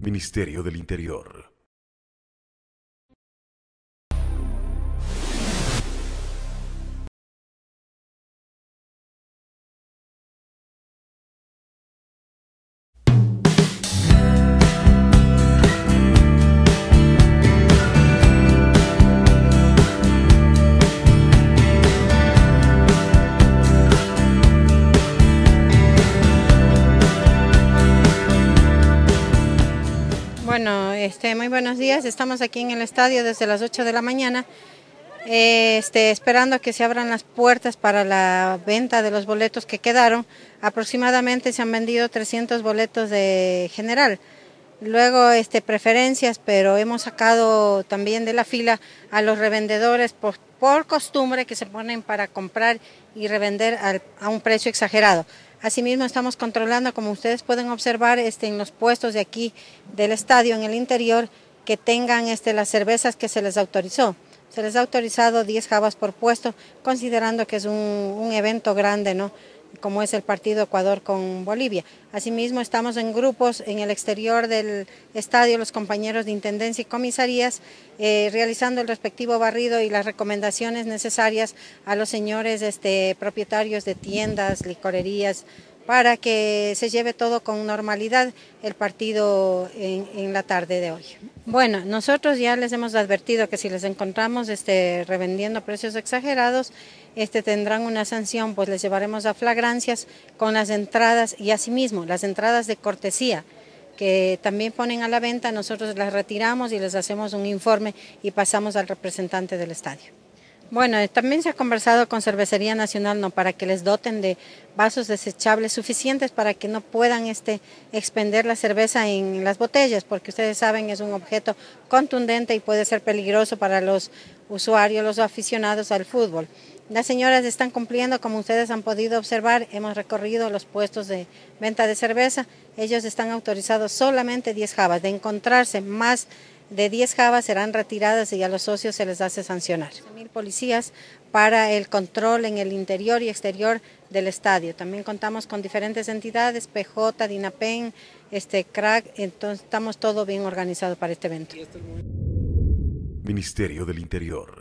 Ministerio del Interior. Bueno, este, muy buenos días. Estamos aquí en el estadio desde las 8 de la mañana, eh, este, esperando que se abran las puertas para la venta de los boletos que quedaron. Aproximadamente se han vendido 300 boletos de general luego este, preferencias, pero hemos sacado también de la fila a los revendedores por, costumbre que se ponen para comprar y revender a un precio exagerado. Asimismo estamos controlando, como ustedes pueden observar, este, en los puestos de aquí del estadio, en el interior, que tengan este, las cervezas que se les autorizó. Se les ha autorizado 10 jabas por puesto, considerando que es un, un evento grande, ¿no? como es el partido Ecuador con Bolivia. Asimismo, estamos en grupos en el exterior del estadio, los compañeros de Intendencia y comisarías, eh, realizando el respectivo barrido y las recomendaciones necesarias a los señores este, propietarios de tiendas, licorerías, para que se lleve todo con normalidad el partido en la tarde de hoy. Bueno, nosotros ya les hemos advertido que si les encontramos este, revendiendo precios exagerados, este, tendrán una sanción, pues les llevaremos a flagrancias con las entradas y asimismo las entradas de cortesía que también ponen a la venta, nosotros las retiramos y les hacemos un informe y pasamos al representante del estadio. Bueno, eh, también se ha conversado con Cervecería Nacional ¿no? para que les doten de vasos desechables suficientes para que no puedan este, expender la cerveza en las botellas, porque ustedes saben es un objeto contundente y puede ser peligroso para los usuarios, los aficionados al fútbol. Las señoras están cumpliendo, como ustedes han podido observar, hemos recorrido los puestos de venta de cerveza. Ellos están autorizados solamente 10 jabas. De encontrarse más de 10 javas serán retiradas y a los socios se les hace sancionar. Mil policías para el control en el interior y exterior del estadio. También contamos con diferentes entidades, PJ, DINAPEN, este, CRAC, entonces estamos todo bien organizado para este evento. Ministerio del Interior.